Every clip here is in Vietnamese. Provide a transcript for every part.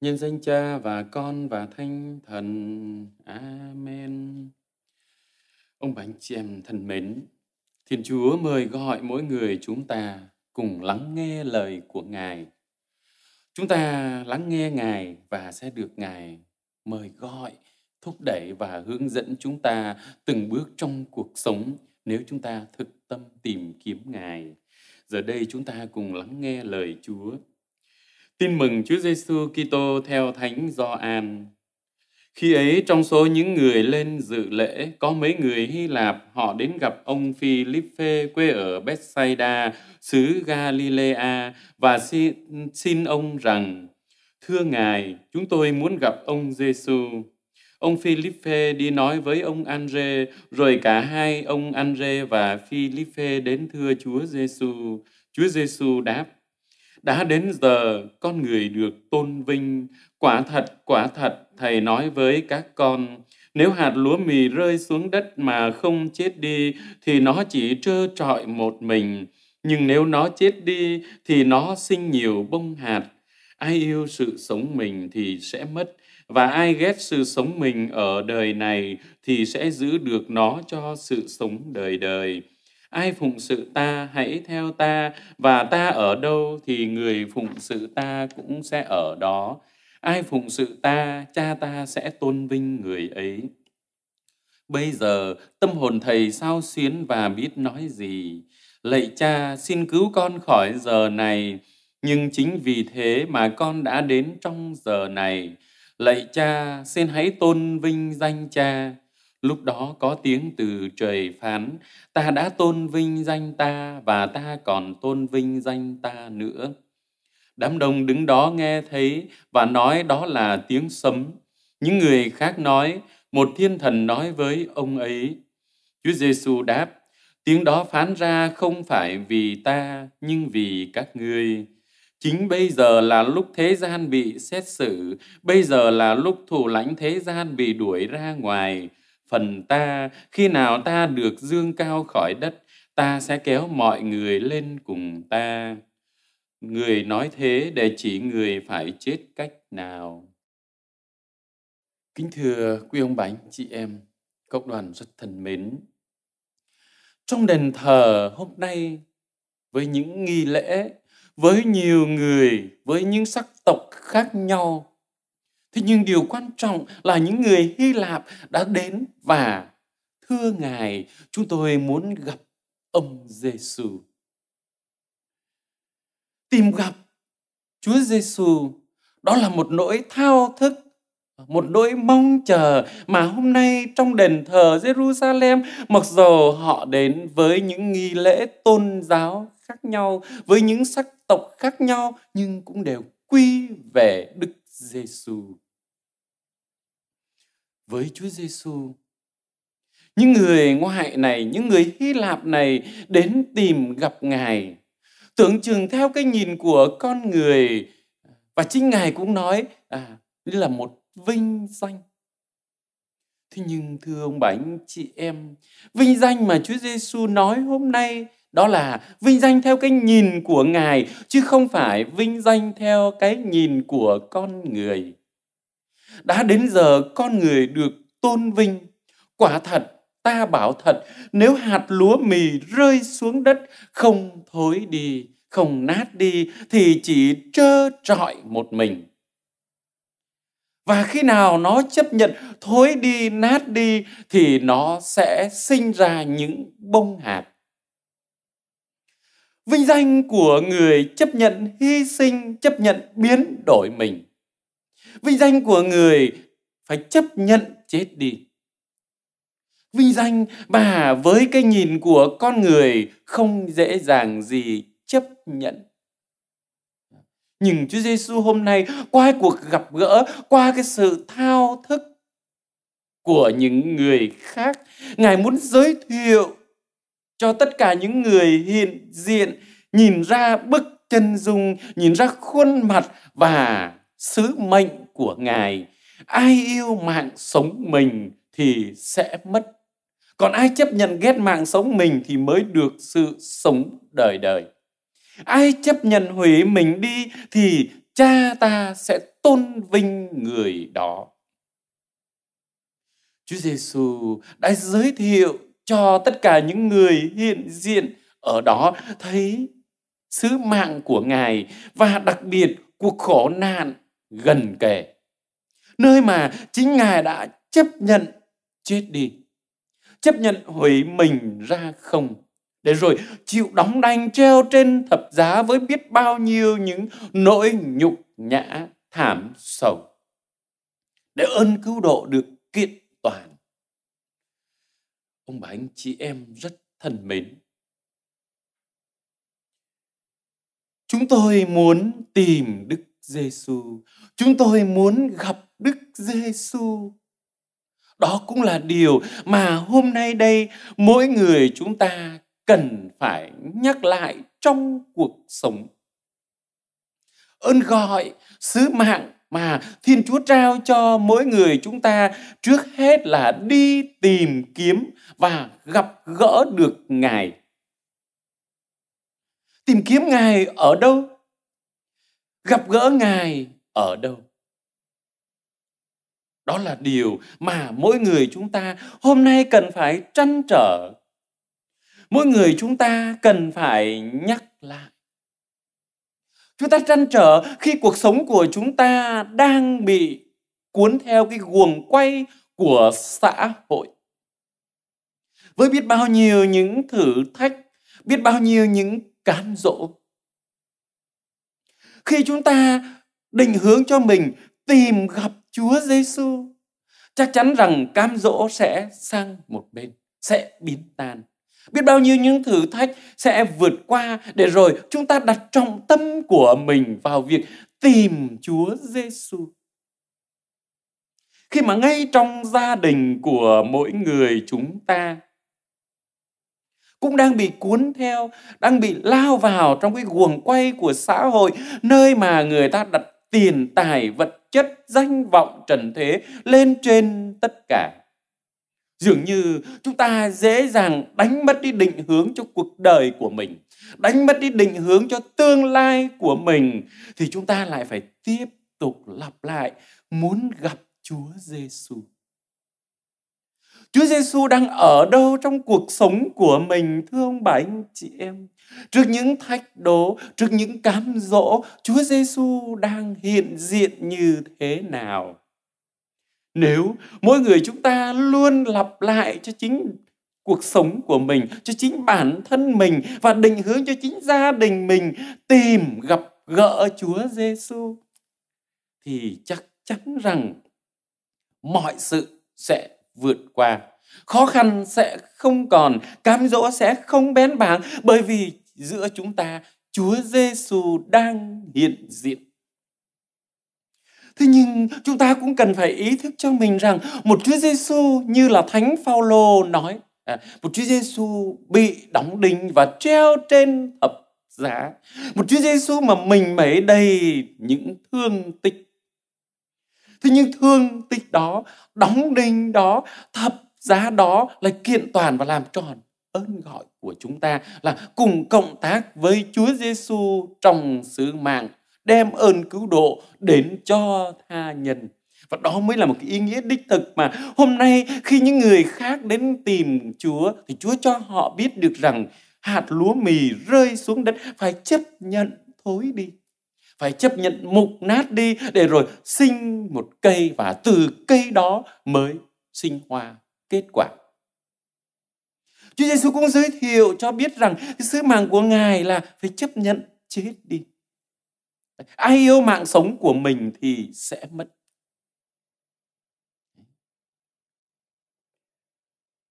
Nhân danh Cha và Con và Thánh Thần. Amen. Ông bánh anh chị em thân mến, Thiên Chúa mời gọi mỗi người chúng ta cùng lắng nghe lời của Ngài. Chúng ta lắng nghe Ngài và sẽ được Ngài mời gọi, thúc đẩy và hướng dẫn chúng ta từng bước trong cuộc sống nếu chúng ta thực tâm tìm kiếm Ngài. Giờ đây chúng ta cùng lắng nghe lời Chúa Tin mừng Chúa Giêsu Kitô theo Thánh Gioan. Khi ấy trong số những người lên dự lễ có mấy người Hy Lạp họ đến gặp ông Philippe quê ở Bethsaida xứ Galilea và xin, xin ông rằng Thưa Ngài, chúng tôi muốn gặp ông Giêsu. Ông Philippe đi nói với ông Andre, rồi cả hai ông Andre và Philippe đến thưa Chúa Giêsu. Chúa Giêsu đáp: đã đến giờ con người được tôn vinh quả thật quả thật thầy nói với các con nếu hạt lúa mì rơi xuống đất mà không chết đi thì nó chỉ trơ trọi một mình nhưng nếu nó chết đi thì nó sinh nhiều bông hạt ai yêu sự sống mình thì sẽ mất và ai ghét sự sống mình ở đời này thì sẽ giữ được nó cho sự sống đời đời Ai phụng sự ta hãy theo ta và ta ở đâu thì người phụng sự ta cũng sẽ ở đó. Ai phụng sự ta, cha ta sẽ tôn vinh người ấy. Bây giờ tâm hồn thầy sao xuyến và biết nói gì. Lạy cha xin cứu con khỏi giờ này, nhưng chính vì thế mà con đã đến trong giờ này. Lạy cha xin hãy tôn vinh danh cha Lúc đó có tiếng từ trời phán, ta đã tôn vinh danh ta và ta còn tôn vinh danh ta nữa. Đám đông đứng đó nghe thấy và nói đó là tiếng sấm. Những người khác nói, một thiên thần nói với ông ấy. Chúa Giêsu đáp, tiếng đó phán ra không phải vì ta, nhưng vì các ngươi. Chính bây giờ là lúc thế gian bị xét xử, bây giờ là lúc thủ lãnh thế gian bị đuổi ra ngoài, phần ta khi nào ta được dương cao khỏi đất ta sẽ kéo mọi người lên cùng ta người nói thế để chỉ người phải chết cách nào kính thưa quý ông bánh chị em cộng đoàn rất thân mến trong đền thờ hôm nay với những nghi lễ với nhiều người với những sắc tộc khác nhau Thế nhưng điều quan trọng là những người Hy Lạp đã đến và thưa Ngài, chúng tôi muốn gặp ông giê Giêsu. Tìm gặp Chúa giê Giêsu đó là một nỗi thao thức một nỗi mong chờ mà hôm nay trong đền thờ Jerusalem mặc dù họ đến với những nghi lễ tôn giáo khác nhau với những sắc tộc khác nhau nhưng cũng đều quy về Đức Giêsu. Với Chúa Giêsu, những người ngoại này, những người Hy Lạp này đến tìm gặp Ngài, tưởng chừng theo cái nhìn của con người và chính Ngài cũng nói à, đây là một vinh danh. Thế nhưng thưa ông bà anh chị em, vinh danh mà Chúa Giêsu nói hôm nay đó là vinh danh theo cái nhìn của ngài chứ không phải vinh danh theo cái nhìn của con người đã đến giờ con người được tôn vinh quả thật ta bảo thật nếu hạt lúa mì rơi xuống đất không thối đi không nát đi thì chỉ trơ trọi một mình và khi nào nó chấp nhận thối đi nát đi thì nó sẽ sinh ra những bông hạt vinh danh của người chấp nhận hy sinh, chấp nhận biến đổi mình. Vinh danh của người phải chấp nhận chết đi. Vinh danh mà với cái nhìn của con người không dễ dàng gì chấp nhận. Nhưng Chúa Giêsu hôm nay qua cuộc gặp gỡ, qua cái sự thao thức của những người khác, Ngài muốn giới thiệu cho tất cả những người hiện diện nhìn ra bức chân dung, nhìn ra khuôn mặt và sứ mệnh của Ngài. Ai yêu mạng sống mình thì sẽ mất. Còn ai chấp nhận ghét mạng sống mình thì mới được sự sống đời đời. Ai chấp nhận hủy mình đi thì cha ta sẽ tôn vinh người đó. Chúa Giêsu đã giới thiệu cho tất cả những người hiện diện ở đó thấy sứ mạng của Ngài và đặc biệt cuộc khổ nạn gần kề. Nơi mà chính Ngài đã chấp nhận chết đi, chấp nhận hủy mình ra không, để rồi chịu đóng đanh treo trên thập giá với biết bao nhiêu những nỗi nhục nhã thảm sầu. Để ơn cứu độ được kiện ông bà anh chị em rất thân mến. Chúng tôi muốn tìm Đức Giêsu, chúng tôi muốn gặp Đức Giêsu. Đó cũng là điều mà hôm nay đây mỗi người chúng ta cần phải nhắc lại trong cuộc sống. Ơn gọi, sứ mạng mà Thiên Chúa trao cho mỗi người chúng ta trước hết là đi tìm kiếm và gặp gỡ được Ngài. Tìm kiếm Ngài ở đâu? Gặp gỡ Ngài ở đâu? Đó là điều mà mỗi người chúng ta hôm nay cần phải trăn trở. Mỗi người chúng ta cần phải nhắc lại. Chúng ta trăn trở khi cuộc sống của chúng ta đang bị cuốn theo cái guồng quay của xã hội. Với biết bao nhiêu những thử thách, biết bao nhiêu những cám dỗ. Khi chúng ta định hướng cho mình tìm gặp Chúa Giêsu, chắc chắn rằng cám dỗ sẽ sang một bên, sẽ biến tan biết bao nhiêu những thử thách sẽ vượt qua để rồi chúng ta đặt trọng tâm của mình vào việc tìm Chúa Giêsu. Khi mà ngay trong gia đình của mỗi người chúng ta cũng đang bị cuốn theo, đang bị lao vào trong cái guồng quay của xã hội nơi mà người ta đặt tiền tài vật chất danh vọng trần thế lên trên tất cả dường như chúng ta dễ dàng đánh mất đi định hướng cho cuộc đời của mình đánh mất đi định hướng cho tương lai của mình thì chúng ta lại phải tiếp tục lặp lại muốn gặp Chúa Giêsu. Chúa Giêsu đang ở đâu trong cuộc sống của mình thưa ông bà anh chị em? Trước những thách đố, trước những cám dỗ, Chúa Giêsu đang hiện diện như thế nào? nếu mỗi người chúng ta luôn lặp lại cho chính cuộc sống của mình cho chính bản thân mình và định hướng cho chính gia đình mình tìm gặp gỡ Chúa Giêsu thì chắc chắn rằng mọi sự sẽ vượt qua khó khăn sẽ không còn cám dỗ sẽ không bén bảng bởi vì giữa chúng ta Chúa Giêsu đang hiện diện Thế nhưng chúng ta cũng cần phải ý thức cho mình rằng một Chúa Giêsu như là Thánh Phaolô nói, à, một Chúa Giêsu bị đóng đinh và treo trên thập giá, một Chúa Giêsu mà mình mẩy đầy những thương tích. Thế nhưng thương tích đó, đóng đinh đó, thập giá đó là kiện toàn và làm tròn ơn gọi của chúng ta là cùng cộng tác với Chúa Giêsu trong sứ mạng đem ơn cứu độ đến cho tha nhân. Và đó mới là một cái ý nghĩa đích thực mà hôm nay khi những người khác đến tìm Chúa thì Chúa cho họ biết được rằng hạt lúa mì rơi xuống đất phải chấp nhận thối đi phải chấp nhận mục nát đi để rồi sinh một cây và từ cây đó mới sinh hoa kết quả. Chúa Giêsu cũng giới thiệu cho biết rằng cái sứ mạng của Ngài là phải chấp nhận chết đi ai yêu mạng sống của mình thì sẽ mất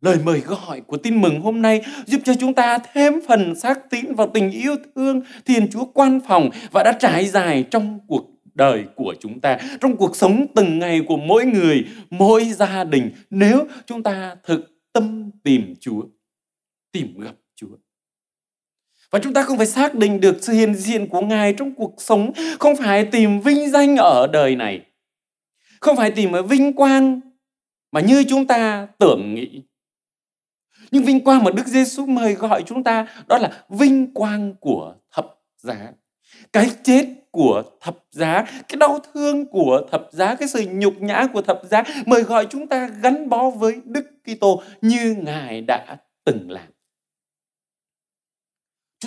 Lời mời gọi của tin mừng hôm nay giúp cho chúng ta thêm phần xác tín vào tình yêu thương Thiên Chúa quan phòng và đã trải dài trong cuộc đời của chúng ta, trong cuộc sống từng ngày của mỗi người, mỗi gia đình nếu chúng ta thực tâm tìm Chúa, tìm gặp và chúng ta không phải xác định được sự hiện diện của Ngài trong cuộc sống, không phải tìm vinh danh ở đời này, không phải tìm ở vinh quang mà như chúng ta tưởng nghĩ. Nhưng vinh quang mà Đức Giêsu mời gọi chúng ta đó là vinh quang của thập giá. Cái chết của thập giá, cái đau thương của thập giá, cái sự nhục nhã của thập giá mời gọi chúng ta gắn bó với Đức Kitô như Ngài đã từng làm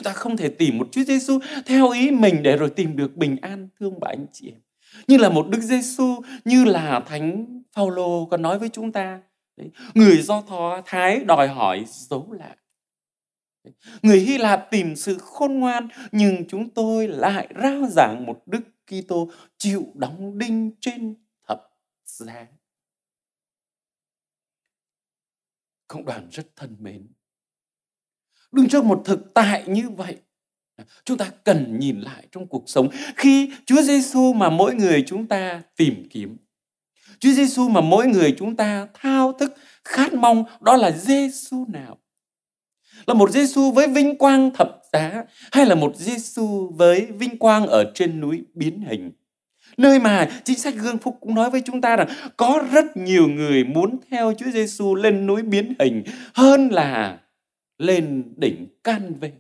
chúng ta không thể tìm một Chúa Giêsu theo ý mình để rồi tìm được bình an thương bà anh chị em. Như là một Đức Giêsu, như là Thánh Phaolô còn nói với chúng ta, Đấy. người Do Thó Thái đòi hỏi dấu lạ. Người Hy Lạp tìm sự khôn ngoan nhưng chúng tôi lại rao giảng một Đức Kitô chịu đóng đinh trên thập giá. Cộng đoàn rất thân mến, đứng trước một thực tại như vậy chúng ta cần nhìn lại trong cuộc sống khi Chúa Giêsu mà mỗi người chúng ta tìm kiếm Chúa Giêsu mà mỗi người chúng ta thao thức khát mong đó là Giêsu nào là một Giêsu với vinh quang thập giá hay là một Giêsu với vinh quang ở trên núi biến hình nơi mà chính sách gương phúc cũng nói với chúng ta rằng có rất nhiều người muốn theo Chúa Giêsu lên núi biến hình hơn là lên đỉnh can về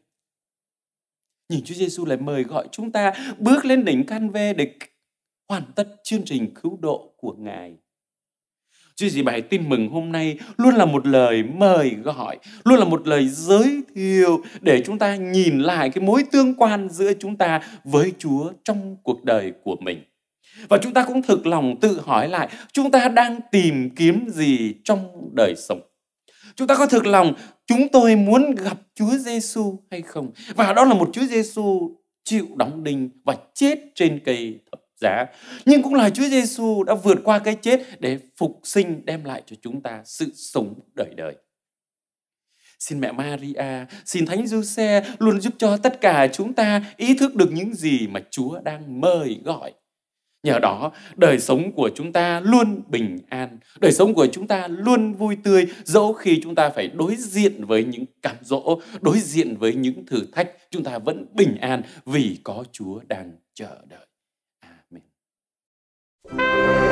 nhìn Chúa Giêsu lại mời gọi chúng ta bước lên đỉnh can về để hoàn tất chương trình cứu độ của Ngài. chúa gì bài tin mừng hôm nay luôn là một lời mời gọi, luôn là một lời giới thiệu để chúng ta nhìn lại cái mối tương quan giữa chúng ta với Chúa trong cuộc đời của mình. Và chúng ta cũng thực lòng tự hỏi lại chúng ta đang tìm kiếm gì trong đời sống. Chúng ta có thực lòng chúng tôi muốn gặp Chúa Giêsu hay không? Và đó là một Chúa Giêsu chịu đóng đinh và chết trên cây thập giá. Nhưng cũng là Chúa Giêsu đã vượt qua cái chết để phục sinh đem lại cho chúng ta sự sống đời đời. Xin mẹ Maria, xin Thánh Giuse luôn giúp cho tất cả chúng ta ý thức được những gì mà Chúa đang mời gọi Nhờ đó, đời sống của chúng ta luôn bình an, đời sống của chúng ta luôn vui tươi, dẫu khi chúng ta phải đối diện với những cám dỗ, đối diện với những thử thách, chúng ta vẫn bình an vì có Chúa đang chờ đợi. Amen.